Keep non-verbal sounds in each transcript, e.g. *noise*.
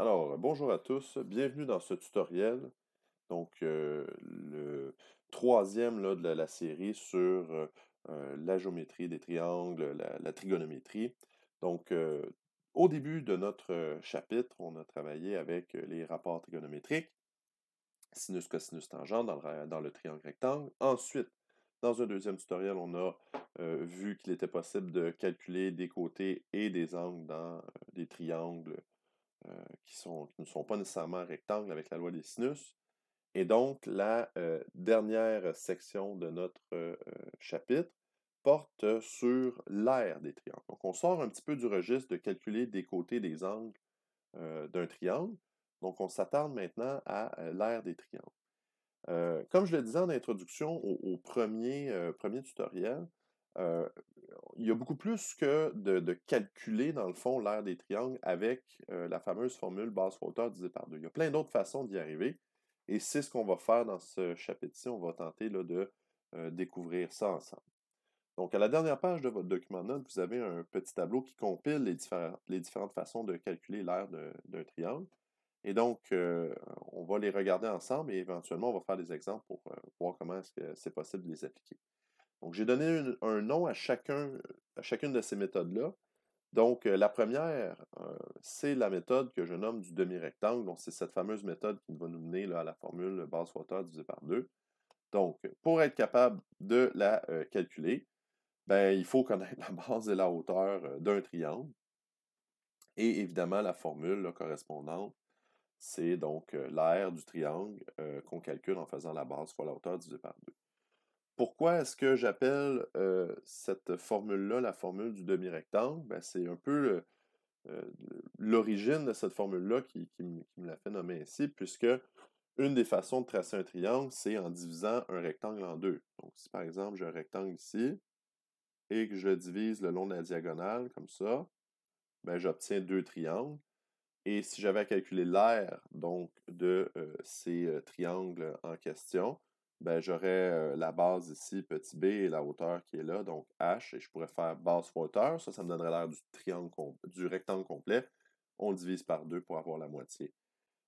Alors, bonjour à tous, bienvenue dans ce tutoriel. Donc, euh, le troisième là, de la, série sur euh, euh, la géométrie des triangles, la, trigonométrie. Donc, au début de notre chapitre, on a travaillé avec les rapports trigonométriques, sinus, cosinus, tangent dans le, dans le triangle rectangle. Ensuite, dans un deuxième tutoriel, on a vu qu'il était possible de calculer des côtés et des angles dans des triangles euh, qui, ne sont pas nécessairement rectangles avec la loi des sinus. Et donc, la euh, dernière section de notre euh, chapitre porte sur l'aire des triangles. Donc, on sort un petit peu du registre de calculer des côtés des angles d'un triangle. Donc, on s'attarde maintenant à l'aire des triangles. comme je le disais en introduction au, premier, premier tutoriel, il y a beaucoup plus que de, calculer, dans le fond, l'aire des triangles avec euh, la fameuse formule basse-hauteur divisée par deux. Il y a plein d'autres façons d'y arriver. Et c'est ce qu'on va faire dans ce chapitre-ci. On va tenter de euh, découvrir ça ensemble. Donc, à la dernière page de votre document de notes, vous avez un petit tableau qui compile les, différentes façons de calculer l'aire d'un triangle. Et donc, euh, on va les regarder ensemble et éventuellement, on va faire des exemples pour voir comment c'est possible de les appliquer. Donc, j'ai donné un, nom à, chacun, à chacune de ces méthodes-là. Donc, euh, la première, euh, c'est la méthode que je nomme du demi-rectangle. Donc, c'est cette fameuse méthode qui va nous mener à la formule base fois hauteur divisé par 2. Donc, pour être capable de la euh, calculer, ben, il faut connaître *laughs* la base et la hauteur d'un triangle. Et évidemment, la formule correspondante, c'est donc l'aire du triangle qu'on calcule en faisant la base fois la hauteur divisé par 2. Pourquoi est-ce que j'appelle cette formule-là la formule du demi-rectangle? Ben, c'est un peu l'origine de cette formule-là qui, me l'a fait nommer ainsi, puisque une des façons de tracer un triangle, c'est en divisant un rectangle en deux. Donc, si par exemple j'ai un rectangle ici et que je divise le long de la diagonale comme ça, ben, j'obtiens deux triangles. Et si j'avais à calculer l'aire de ces triangles en question, ben, j'aurais la base ici, petit b, et la hauteur qui est là, donc h, et je pourrais faire base fois hauteur. Ça, ça me donnerait l'air du, triangle du rectangle complet. On divise par 2 pour avoir la moitié.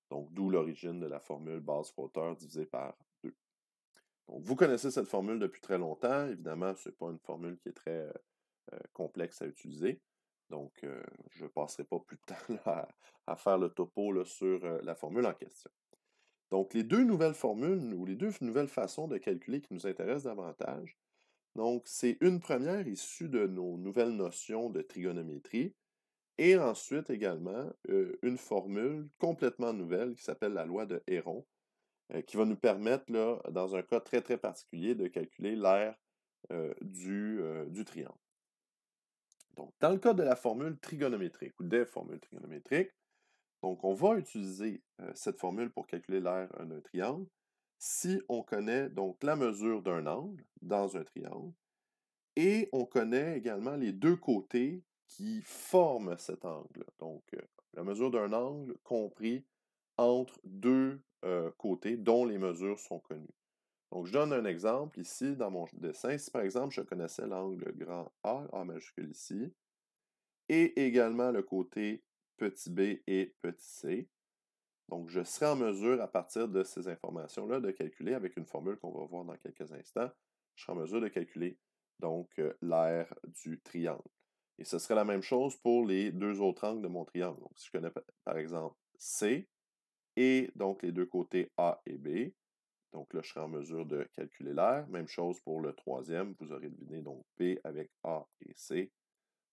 Donc, d'où l'origine de la formule base fois hauteur divisée par 2. vous connaissez cette formule depuis très longtemps. Évidemment, ce n'est pas une formule qui est très complexe à utiliser. Donc, je ne passerai pas plus de *laughs* temps à, faire le topo là, sur la formule en question. Donc, les deux nouvelles formules ou les deux nouvelles façons de calculer qui nous intéressent davantage, donc c'est une première issue de nos nouvelles notions de trigonométrie, et ensuite également une formule complètement nouvelle qui s'appelle la loi de Héron, qui va nous permettre, dans un cas très très particulier, de calculer l'aire du, du triangle. Donc, dans le cas de la formule trigonométrique ou des formules trigonométriques, donc, on va utiliser cette formule pour calculer l'aire d'un triangle si on connaît donc la mesure d'un angle dans un triangle et on connaît également les deux côtés qui forment cet angle. Donc, la mesure d'un angle compris entre deux côtés dont les mesures sont connues. Donc, je donne un exemple ici dans mon dessin. Si par exemple, je connaissais l'angle grand A, A majuscule ici, et également le côté petit b et petit c. Donc, je serai en mesure, à partir de ces informations-là, de calculer avec une formule qu'on va voir dans quelques instants, je serai en mesure de calculer donc euh, l'aire du triangle. Et ce serait la même chose pour les deux autres angles de mon triangle. Donc, si je connais par exemple C et donc les deux côtés A et B, donc là, je serai en mesure de calculer l'air. Même chose pour le troisième, vous aurez deviné donc P avec A et C.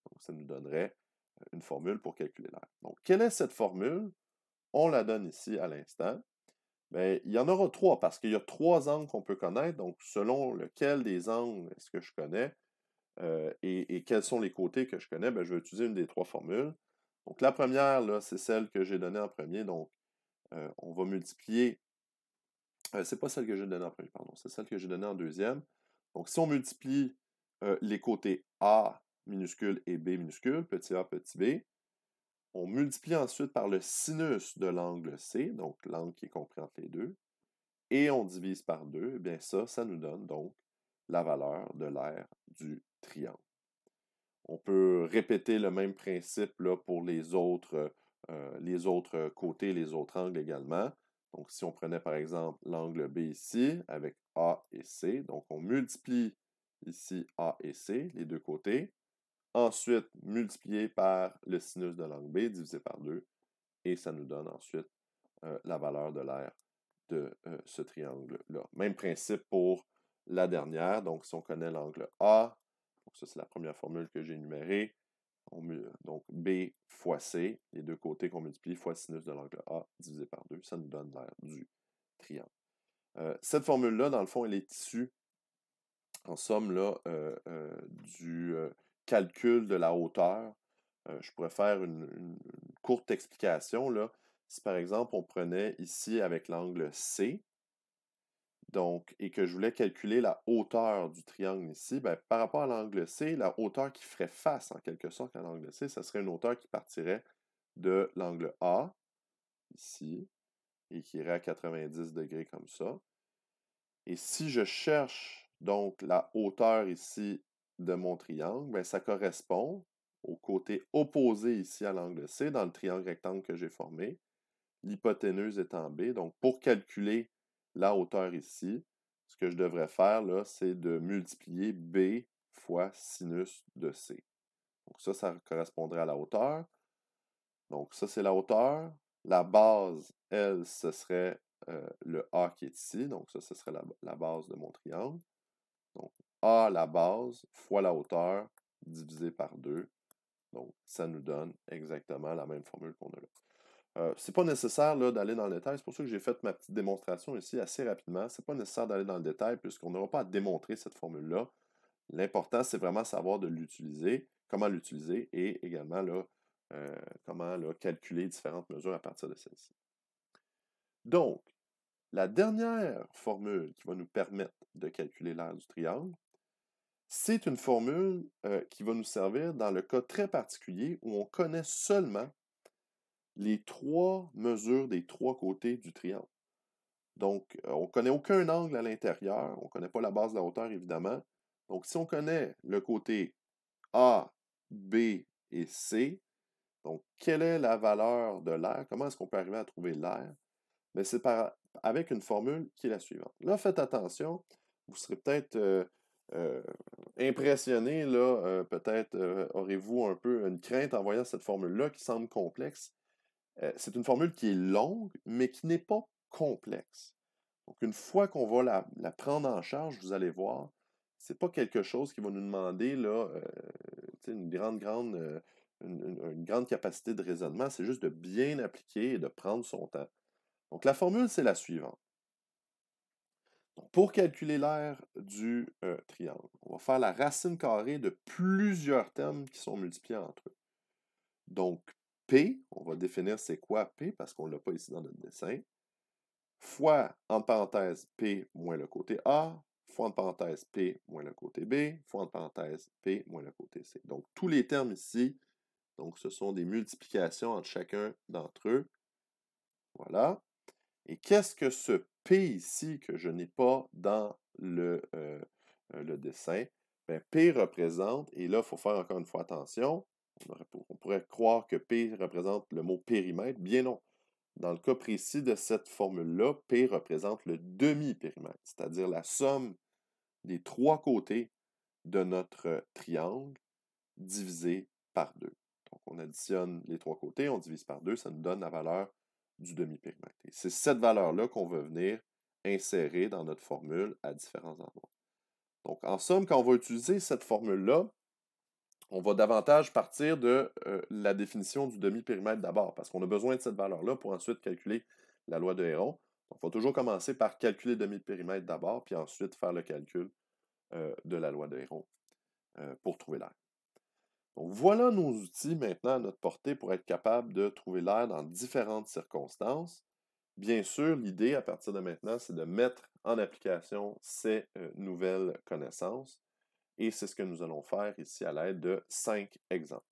Donc, ça nous donnerait une formule pour calculer l'air. Donc, quelle est cette formule? On la donne ici à l'instant. Mais ben, il y en aura trois parce qu'il y a trois angles qu'on peut connaître. Donc, selon lequel des angles est-ce que je connais euh, et, quels sont les côtés que je connais, ben, je vais utiliser une des trois formules. Donc, la première, là, c'est celle que j'ai donnée en premier. Donc, euh, on va multiplier. Ce euh, c'est pas celle que j'ai donnée en premier, pardon, c'est celle que j'ai donnée en deuxième. Donc, si on multiplie les côtés A minuscule et b minuscule, petit a, petit b. On multiplie ensuite par le sinus de l'angle C, donc l'angle qui est compris entre les deux, et on divise par deux, et eh bien ça, ça nous donne donc la valeur de l'aire du triangle. On peut répéter le même principe pour les autres, euh, les autres côtés, les autres angles également. Donc si on prenait par exemple l'angle B ici avec A et C, donc on multiplie ici A et C, les deux côtés, ensuite multiplié par le sinus de l'angle B divisé par 2, et ça nous donne ensuite euh, la valeur de l'air de euh, ce triangle-là. Même principe pour la dernière, donc si on connaît l'angle A, donc ça c'est la première formule que j'ai énumérée, donc B fois C, les deux côtés qu'on multiplie fois sinus de l'angle A divisé par 2, ça nous donne l'air du triangle. Euh, cette formule-là, dans le fond, elle est issue, en somme, là, du, calcul de la hauteur. je pourrais faire une, courte explication. Là. Si par exemple on prenait ici avec l'angle C, donc, et que je voulais calculer la hauteur du triangle ici, ben, par rapport à l'angle C, la hauteur qui ferait face en quelque sorte à l'angle C, ça serait une hauteur qui partirait de l'angle A, ici, et qui irait à 90 degrés comme ça. Et si je cherche donc la hauteur ici de mon triangle, bien, ça correspond au côté opposé ici à l'angle C, dans le triangle rectangle que j'ai formé, l'hypoténuse étant B. Donc, pour calculer la hauteur ici, ce que je devrais faire, là, c'est de multiplier B fois sinus de C. Donc ça, ça correspondrait à la hauteur. Donc ça, c'est la hauteur. La base, elle, ce serait euh, le A qui est ici. Donc ça, ce serait la, la base de mon triangle. Donc a la base fois la hauteur divisé par 2. Donc, ça nous donne exactement la même formule qu'on a là. Euh, Ce n'est pas nécessaire d'aller dans le détail. C'est pour ça que j'ai fait ma petite démonstration ici assez rapidement. Ce n'est pas nécessaire d'aller dans le détail puisqu'on n'aura pas à démontrer cette formule-là. L'important, c'est vraiment savoir de l'utiliser, comment l'utiliser et également là, euh, comment calculer différentes mesures à partir de celle-ci. Donc, la dernière formule qui va nous permettre de calculer l'aire du triangle, c'est une formule qui va nous servir dans le cas très particulier où on connaît seulement les trois mesures des trois côtés du triangle. Donc, on ne connaît aucun angle à l'intérieur, on ne connaît pas la base de la hauteur, évidemment. Donc, si on connaît le côté A, B et C, donc quelle est la valeur de l'air? Comment est-ce qu'on peut arriver à trouver l'air? Mais c'est avec une formule qui est la suivante. Là, faites attention, vous serez peut-être euh, impressionné, là, euh, peut-être euh, aurez-vous un peu une crainte en voyant cette formule-là qui semble complexe. c'est une formule qui est longue, mais qui n'est pas complexe. Donc, une fois qu'on va la, prendre en charge, vous allez voir, c'est pas quelque chose qui va nous demander là, une grande, grande, une grande capacité de raisonnement. C'est juste de bien appliquer et de prendre son temps. Donc, la formule, c'est la suivante. Pour calculer l'aire du euh, triangle, on va faire la racine carrée de plusieurs termes qui sont multipliés entre eux. Donc, P, on va définir c'est quoi P parce qu'on ne l'a pas ici dans notre dessin, fois en parenthèse P moins le côté A, fois en parenthèse P moins le côté B, fois en parenthèse P moins le côté C. Donc, tous les termes ici, donc ce sont des multiplications entre chacun d'entre eux. Voilà. Et qu'est-ce que ce P ici que je n'ai pas dans le, euh, euh, dessin, bien, P représente, et là, il faut faire encore une fois attention, on, pourrait croire que P représente le mot périmètre. Bien non. Dans le cas précis de cette formule-là, P représente le demi-périmètre, c'est-à-dire la somme des trois côtés de notre triangle divisé par deux. Donc, on additionne les trois côtés, on divise par deux, ça nous donne la valeur du demi périmètre. C'est cette valeur-là qu'on veut venir insérer dans notre formule à différents endroits. Donc, en somme, quand on va utiliser cette formule-là, on va davantage partir de euh, la définition du demi-périmètre d'abord, parce qu'on a besoin de cette valeur-là pour ensuite calculer la loi de Héron. Donc, on va toujours commencer par calculer le demi-périmètre d'abord, puis ensuite faire le calcul euh, de la loi de Héron euh, pour trouver l'air. Donc voilà nos outils maintenant à notre portée pour être capable de trouver l'air dans différentes circonstances. Bien sûr, l'idée à partir de maintenant, c'est de mettre en application ces euh, nouvelles connaissances. Et c'est ce que nous allons faire ici à l'aide de cinq exemples.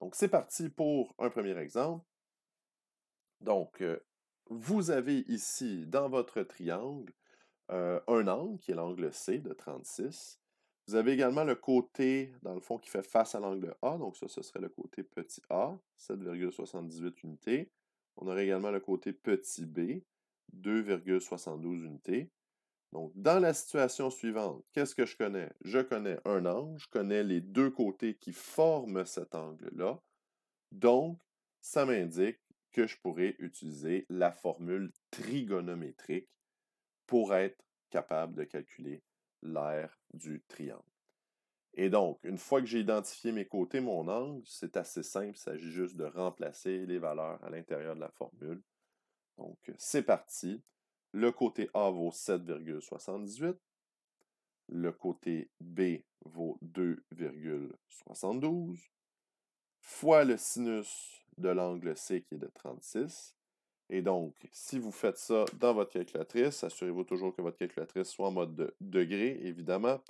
Donc c'est parti pour un premier exemple. Donc, euh, vous avez ici dans votre triangle euh, un angle qui est l'angle C de 36 vous avez également le côté, dans le fond, qui fait face à l'angle A. Donc ça, ce serait le côté petit a, 7,78 unités. On aurait également le côté petit b, 2,72 unités. Donc, dans la situation suivante, qu'est-ce que je connais? Je connais un angle, je connais les deux côtés qui forment cet angle-là. Donc, ça m'indique que je pourrais utiliser la formule trigonométrique pour être capable de calculer l'aire du triangle. Et donc, une fois que j'ai identifié mes côtés, mon angle, c'est assez simple, il s'agit juste de remplacer les valeurs à l'intérieur de la formule. Donc, euh, c'est parti. Le côté A vaut 7,78. Le côté B vaut 2,72 fois le sinus de l'angle C qui est de 36 et donc, si vous faites ça dans votre calculatrice, assurez-vous toujours que votre calculatrice soit en mode de degré, évidemment.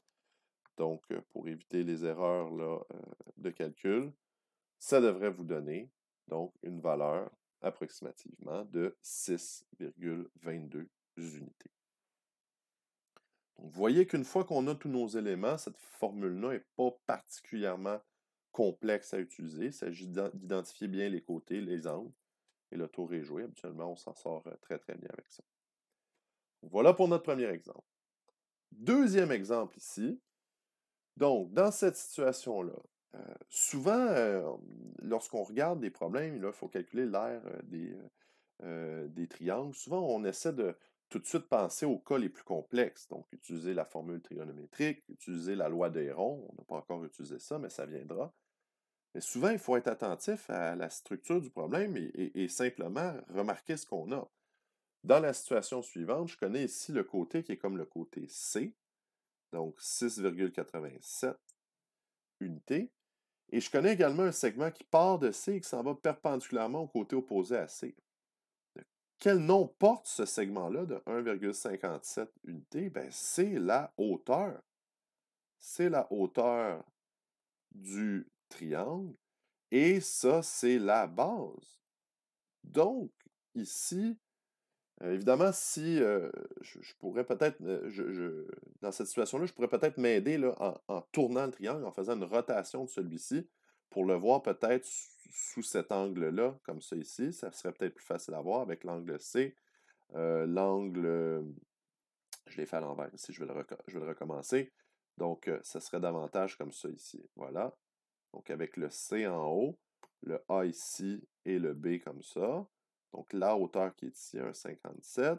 Donc, euh, pour éviter les erreurs euh, de calcul, ça devrait vous donner donc une valeur approximativement de 6,22 unités. vous voyez qu'une fois qu'on a tous nos éléments, cette formule-là n'est pas particulièrement complexe à utiliser. Il s'agit d'identifier bien les côtés, les angles, et le tour est joué. Habituellement, on s'en sort euh, très très bien avec ça. Voilà pour notre premier exemple. Deuxième exemple ici. Donc, dans cette situation-là, euh, souvent, euh, lorsqu'on regarde des problèmes, il faut calculer l'aire des, des triangles. Souvent, on essaie de tout de suite penser aux cas les plus complexes. Donc, utiliser la formule trigonométrique, utiliser la loi d'Héron. On n'a pas encore utilisé ça, mais ça viendra souvent, il faut être attentif à la structure du problème et, simplement remarquer ce qu'on a. Dans la situation suivante, je connais ici le côté qui est comme le côté C, donc 6,87 unités. Et je connais également un segment qui part de C et qui s'en va perpendiculairement au côté opposé à C. Quel nom porte ce segment-là de 1,57 unités? Ben, c'est la hauteur. C'est la hauteur du triangle, et ça, c'est la base. Donc, ici, euh, évidemment, si euh, je, pourrais peut-être, euh, dans cette situation-là, je pourrais peut-être m'aider en, en, tournant le triangle, en faisant une rotation de celui-ci, pour le voir peut-être sous cet angle-là, comme ça ici. Ça serait peut-être plus facile à voir avec l'angle C. l'angle, je l'ai fait à l'envers Si je veux je le recommencer. Donc, ça serait davantage comme ça ici. Voilà. Donc avec le C en haut, le A ici et le B comme ça. Donc la hauteur qui est ici, 1,57.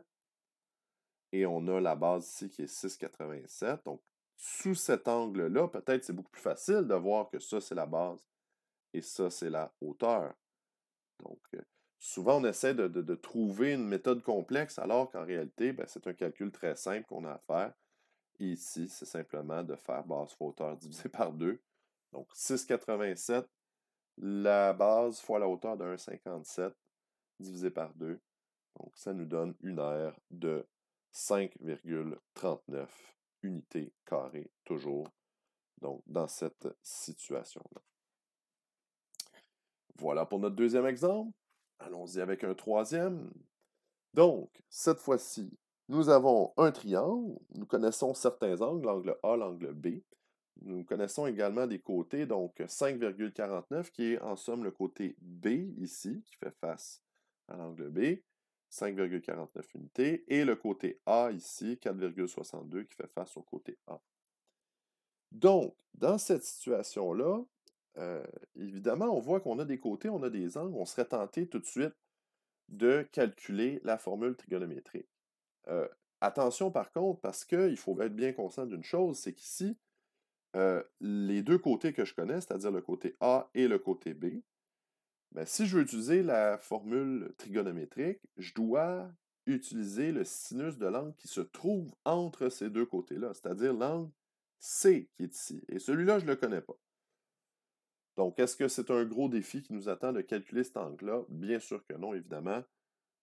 Et on a la base ici qui est 6,87. Donc sous cet angle-là, peut-être c'est beaucoup plus facile de voir que ça c'est la base et ça c'est la hauteur. Donc euh, souvent on essaie de, trouver une méthode complexe alors qu'en réalité ben, c'est un calcul très simple qu'on a à faire. ici, c'est simplement de faire base fois hauteur divisé *laughs* par 2 donc 6,87, la base fois la hauteur de 1,57 divisé par 2. Donc ça nous donne une aire de 5,39 unités carrées toujours. Donc dans cette situation-là. Voilà pour notre deuxième exemple. Allons-y avec un troisième. Donc, cette fois-ci, nous avons un triangle. Nous connaissons certains angles, l'angle A, l'angle B nous connaissons également des côtés, donc 5,49 qui est en somme le côté B ici, qui fait face à l'angle B, 5,49 unités, et le côté A ici, 4,62 qui fait face au côté A. Donc, dans cette situation-là, euh, évidemment, on voit qu'on a des côtés, on a des angles, on serait tenté tout de suite de calculer la formule trigonométrique. Euh, attention par contre, parce qu'il faut être bien conscient d'une chose, c'est qu'ici, euh, les deux côtés que je connais, c'est-à-dire le côté A et le côté B, mais ben, si je veux utiliser la formule trigonométrique, je dois utiliser le sinus de l'angle qui se trouve entre ces deux côtés-là, c'est-à-dire l'angle C qui est ici. Et celui-là, je ne le connais pas. Donc, est-ce que c'est un gros défi qui nous attend de calculer cet angle-là? Bien sûr que non, évidemment.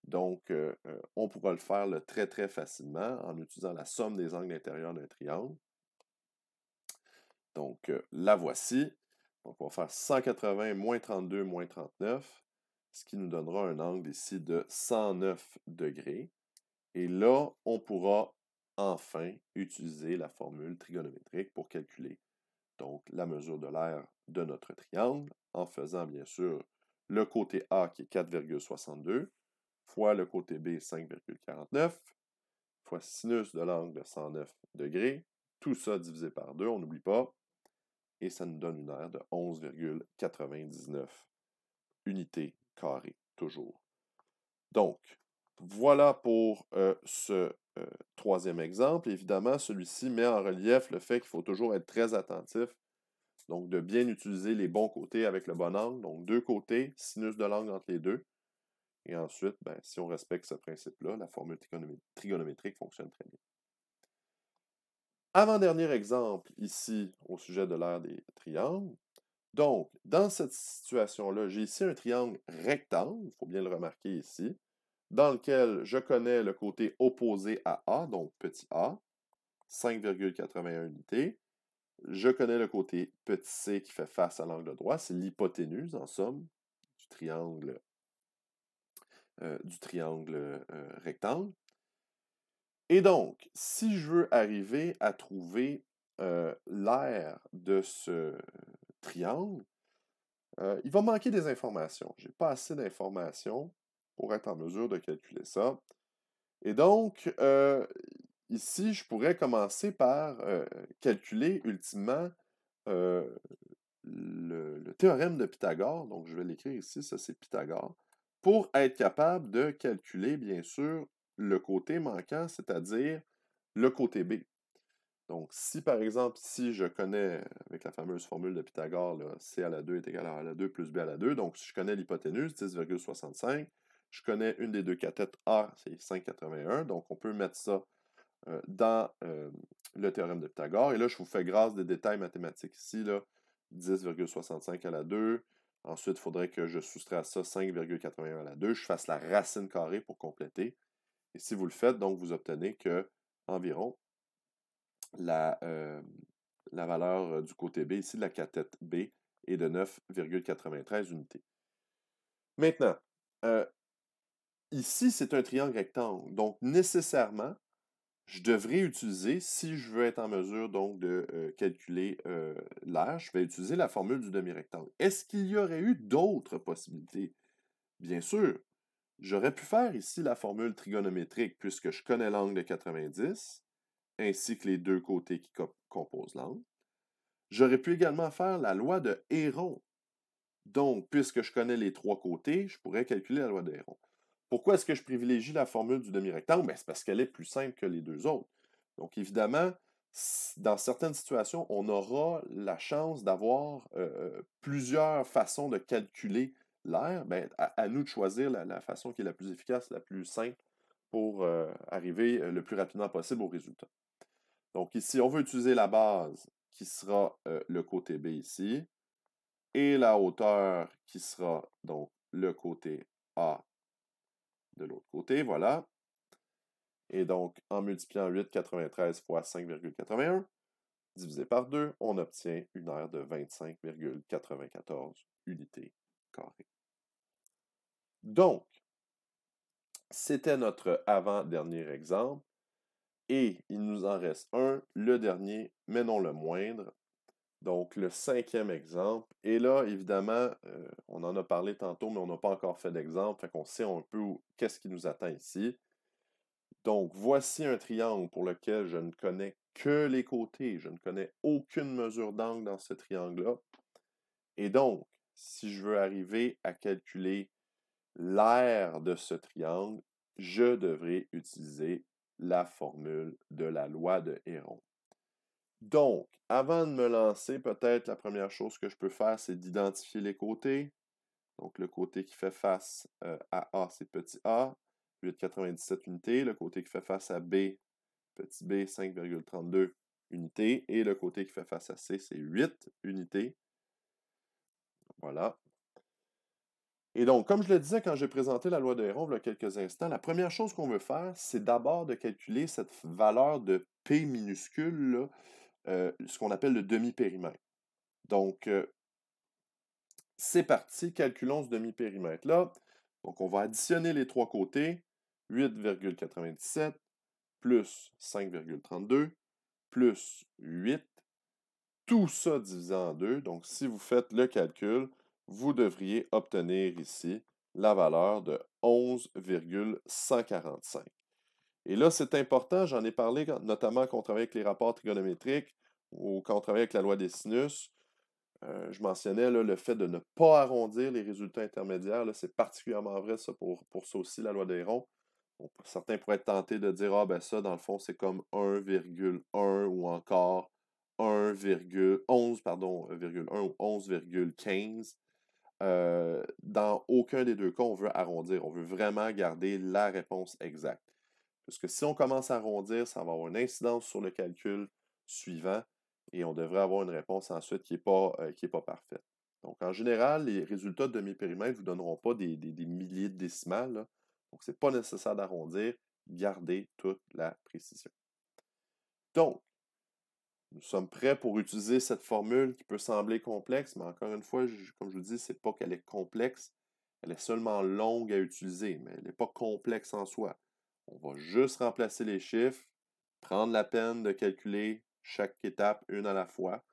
Donc, euh, euh, on pourra le faire très, très facilement en utilisant la somme des angles intérieurs d'un triangle. Donc, euh, la voici. on va faire 180 moins 32 moins 39, ce qui nous donnera un angle ici de 109 degrés. Et là, on pourra enfin utiliser la formule trigonométrique pour calculer donc la mesure de l'air de notre triangle en faisant bien sûr le côté A qui est 4,62 fois le côté B 5,49 fois sinus de l'angle de 109 degrés, tout ça divisé par 2, on n'oublie pas, et ça nous donne une aire de 11,99 unités carrées, toujours. Donc, voilà pour euh, ce euh, troisième exemple. Évidemment, celui-ci met en relief le fait qu'il faut toujours être très attentif, donc de bien utiliser les bons côtés avec le bon angle, donc deux côtés, sinus de l'angle entre les deux. Et ensuite, ben, si on respecte ce principe-là, la formule trigonométrique fonctionne très bien. Avant-dernier exemple ici au sujet de l'aire des triangles. Donc, dans cette situation-là, j'ai ici un triangle rectangle, il faut bien le remarquer ici, dans lequel je connais le côté opposé à A, donc petit a, 5,81 unités. Je connais le côté petit c qui fait face à l'angle droit, c'est l'hypoténuse en somme du triangle, euh, du triangle euh, rectangle. Et donc, si je veux arriver à trouver l'air de ce triangle, il va manquer des informations. Je n'ai pas assez d'informations pour être en mesure de calculer ça. Et donc, ici, je pourrais commencer par calculer ultimement le, théorème de Pythagore. Donc, je vais l'écrire ici, ça c'est Pythagore, pour être capable de calculer, bien sûr, le côté manquant, c'est-à-dire le côté B. Donc, si par exemple, si je connais, avec la fameuse formule de Pythagore, C à la 2 est égal à A à la 2 plus B à la 2, donc si je connais l'hypoténuse, 10,65, je connais une des deux cathètes A, c'est 5,81, donc on peut mettre ça euh, dans euh, le théorème de Pythagore. Et là, je vous fais grâce des détails mathématiques ici, 10,65 à la 2, ensuite, il faudrait que je soustraie ça 5,81 à la 2, je fasse la racine carrée pour compléter, et si vous le faites, donc vous obtenez que environ la, euh, valeur euh, du côté B, ici de la cathète B, est de 9,93 unités. Maintenant, euh, ici, c'est un triangle rectangle. Donc, nécessairement, je devrais utiliser, si je veux être en mesure donc de calculer euh, l'âge, je vais utiliser la formule du demi-rectangle. Est-ce qu'il y aurait eu d'autres possibilités? Bien sûr, J'aurais pu faire ici la formule trigonométrique puisque je connais l'angle de 90, ainsi que les deux côtés qui composent l'angle. J'aurais pu également faire la loi de Héron. Donc, puisque je connais les trois côtés, je pourrais calculer la loi de Héron. Pourquoi est-ce que je privilégie la formule du demi-rectangle? Ben, c'est parce qu'elle est plus simple que les deux autres. Donc, évidemment, dans certaines situations, on aura la chance d'avoir euh, euh, plusieurs façons de calculer l'air, ben, à, nous de choisir la, façon qui est la plus efficace, la plus simple pour euh, arriver euh, le plus rapidement possible au résultat. Donc ici, on veut utiliser la base qui sera euh, le côté B ici, et la hauteur qui sera donc le côté A de l'autre côté, voilà. Et donc, en multipliant 8,93 fois 5,81, divisé par 2, on obtient une aire de 25,94 unités carré. Donc, c'était notre avant-dernier exemple. Et il nous en reste un, le dernier, mais non le moindre. Donc, le cinquième exemple. Et là, évidemment, euh, on en a parlé tantôt, mais on n'a pas encore fait d'exemple. Fait qu'on sait un peu qu'est-ce qui nous attend ici. Donc, voici un triangle pour lequel je ne connais que les côtés. Je ne connais aucune mesure d'angle dans ce triangle-là. Et donc, si je veux arriver à calculer l'aire de ce triangle, je devrais utiliser la formule de la loi de Héron. Donc, avant de me lancer, peut-être la première chose que je peux faire, c'est d'identifier les côtés. Donc, le côté qui fait face euh, à A, c'est petit a, 8,97 unités. Le côté qui fait face à B, petit b, 5,32 unités. Et le côté qui fait face à C, c'est 8 unités. Voilà. Et donc, comme je le disais quand j'ai présenté la loi de Héron il y a quelques instants, la première chose qu'on veut faire, c'est d'abord de calculer cette valeur de P minuscule, euh, ce qu'on appelle le demi-périmètre. Donc, euh, c'est parti, calculons ce demi-périmètre-là. Donc, on va additionner les trois côtés, 8,97 plus 5,32 plus 8 tout ça divisé en deux. Donc, si vous faites le calcul, vous devriez obtenir ici la valeur de 11,145. Et là, c'est important, j'en ai parlé notamment quand on travaille avec les rapports trigonométriques ou quand on travaille avec la loi des sinus. Euh, je mentionnais le fait de ne pas arrondir les résultats intermédiaires. C'est particulièrement vrai ça, pour, pour ça aussi, la loi des ronds. certains pourraient être tentés de dire Ah, ben ça, dans le fond, c'est comme 1,1 ou encore 1,11 pardon, 1,1 euh, ou 11,15. Euh, dans aucun des deux cas, on veut arrondir. On veut vraiment garder la réponse exacte. Parce que si on commence à arrondir, ça va avoir une incidence sur le calcul suivant et on devrait avoir une réponse ensuite qui n'est pas, euh, pas parfaite. Donc, en général, les résultats de demi-périmètre ne vous donneront pas des, milliers de décimales. Donc, ce n'est pas nécessaire d'arrondir. Gardez toute la précision. Donc, nous sommes prêts pour utiliser cette formule qui peut sembler complexe, mais encore une fois, comme je vous dis, c'est pas qu'elle est complexe, elle est seulement longue à utiliser, mais elle n'est pas complexe en soi. On va juste remplacer les chiffres, prendre la peine de calculer chaque étape une à la fois.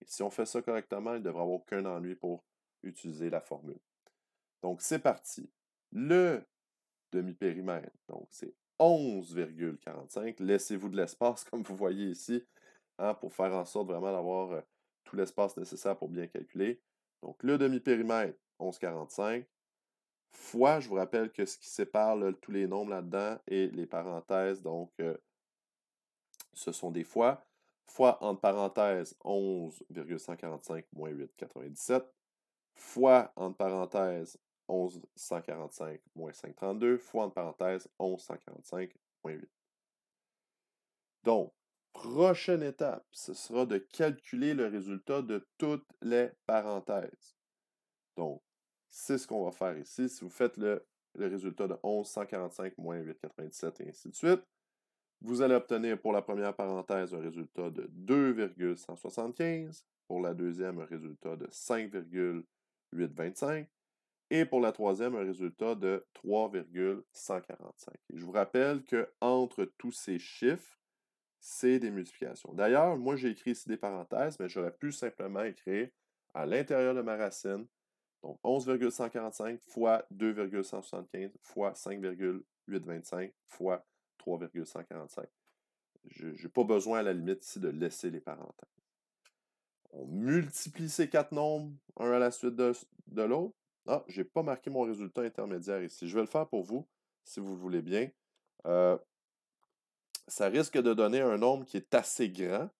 Et si on fait ça correctement, il ne devrait avoir aucun ennui pour utiliser la formule. Donc, c'est parti. Le demi-périmètre, donc c'est 11,45. Laissez-vous de l'espace, *laughs* comme vous voyez ici pour faire en sorte vraiment d'avoir tout l'espace nécessaire pour bien calculer. Donc le demi-périmètre, 11,45, fois, je vous rappelle que ce qui sépare tous les nombres là-dedans et les parenthèses, donc ce sont des fois, fois entre parenthèses 11,145 moins 8,97, fois entre parenthèses 11,145 moins 5,32, fois entre parenthèses 11,145 moins 8. Donc, prochaine étape, ce sera de calculer le résultat de toutes les parenthèses. Donc, c'est ce qu'on va faire ici. Si vous faites le, résultat de 11, moins 8,97 et ainsi de suite, vous allez obtenir pour la première parenthèse un résultat de 2,175, pour la deuxième un résultat de 5,825 et pour la troisième un résultat de 3,145. je vous rappelle que entre tous ces chiffres, c'est des multiplications. D'ailleurs, moi j'ai écrit ici des parenthèses, mais j'aurais pu simplement écrire à l'intérieur de ma racine, donc 11,145 fois 2,175 fois 5,825 fois 3,145. Je n'ai pas besoin à la limite ici de laisser les parenthèses. On multiplie ces quatre nombres un à la suite de, l'autre. Ah, je n'ai pas marqué mon résultat intermédiaire ici. Je vais le faire pour vous, si vous le voulez bien. Euh, ça risque de donner un nombre qui est assez grand.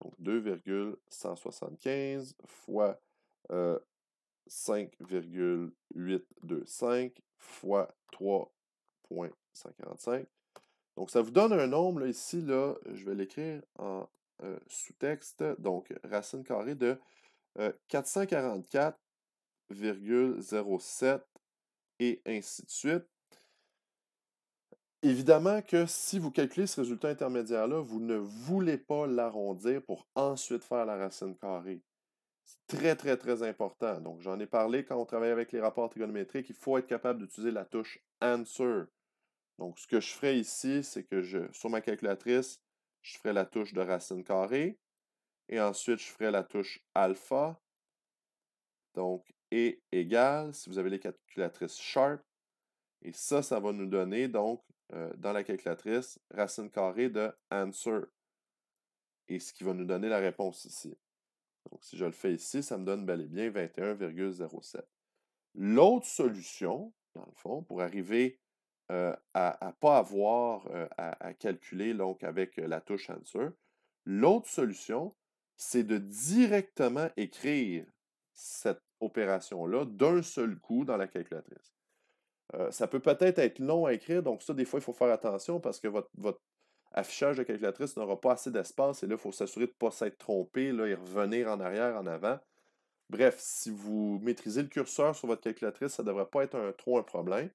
Donc 2,175 fois 5,825 euh, fois 3,145. Donc ça vous donne un nombre ici, là, je vais l'écrire en euh, sous-texte, donc racine carrée de 444,07 euh, et ainsi de suite. Évidemment que si vous calculez ce résultat intermédiaire-là, vous ne voulez pas l'arrondir pour ensuite faire la racine carrée. C'est très, très, très important. Donc, j'en ai parlé quand on travaille avec les rapports trigonométriques, il faut être capable d'utiliser la touche Answer. Donc, ce que je ferai ici, c'est que je, sur ma calculatrice, je ferai la touche de racine carrée. Et ensuite, je ferai la touche alpha. Donc, et égale, si vous avez les calculatrices Sharp. Et ça, ça va nous donner donc euh, dans la calculatrice racine carrée de answer. Et ce qui va nous donner la réponse ici. Donc, si je le fais ici, ça me donne bel et bien 21,07. L'autre solution, dans le fond, pour arriver euh, à ne pas avoir euh, à, à, calculer donc, avec la touche Answer, l'autre solution, c'est de directement écrire cette opération-là d'un seul coup dans la calculatrice. Euh, ça peut peut-être être long à écrire, donc ça, des fois, il faut faire attention parce que votre, affichage de calculatrice n'aura pas assez d'espace et là, il faut s'assurer de ne pas s'être trompé là, et revenir en arrière, en avant. Bref, si vous maîtrisez le curseur sur votre calculatrice, ça ne devrait pas être un, trop un problème,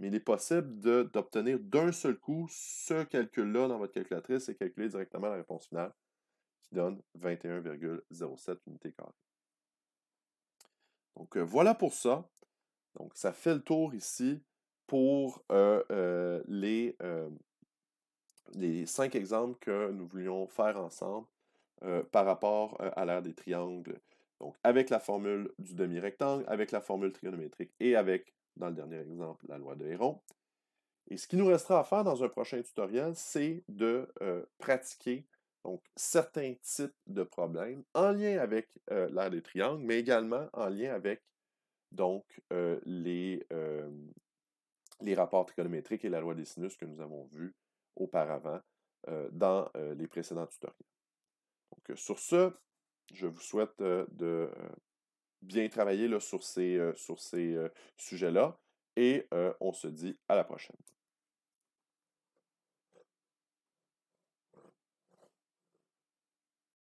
mais il est possible d'obtenir d'un seul coup ce calcul-là dans votre calculatrice et calculer directement la réponse finale qui donne 21,07 unités carrées. Donc euh, voilà pour ça. Donc, ça fait le tour ici pour les, les, cinq exemples que nous voulions faire ensemble par rapport à l'ère des triangles. Donc, avec la formule du demi-rectangle, avec la formule trigonométrique et avec, dans le dernier exemple, la loi de Héron. Et ce qui nous restera à faire dans un prochain tutoriel, c'est de pratiquer donc, certains types de problèmes en lien avec l'ère des triangles, mais également en lien avec donc, euh, les, les rapports trigonométriques et la loi des sinus que nous avons vus auparavant dans les précédents tutoriels. Donc, sur ce, je vous souhaite de bien travailler là, sur ces, sur ces sujets-là et on se dit à la prochaine.